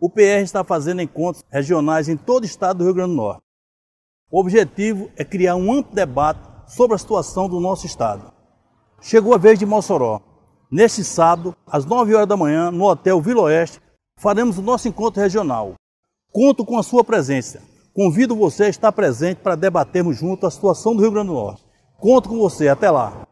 O PR está fazendo encontros regionais em todo o estado do Rio Grande do Norte. O objetivo é criar um amplo debate sobre a situação do nosso estado. Chegou a vez de Mossoró. Neste sábado, às 9 horas da manhã, no Hotel Vila Oeste, faremos o nosso encontro regional. Conto com a sua presença. Convido você a estar presente para debatermos junto a situação do Rio Grande do Norte. Conto com você. Até lá.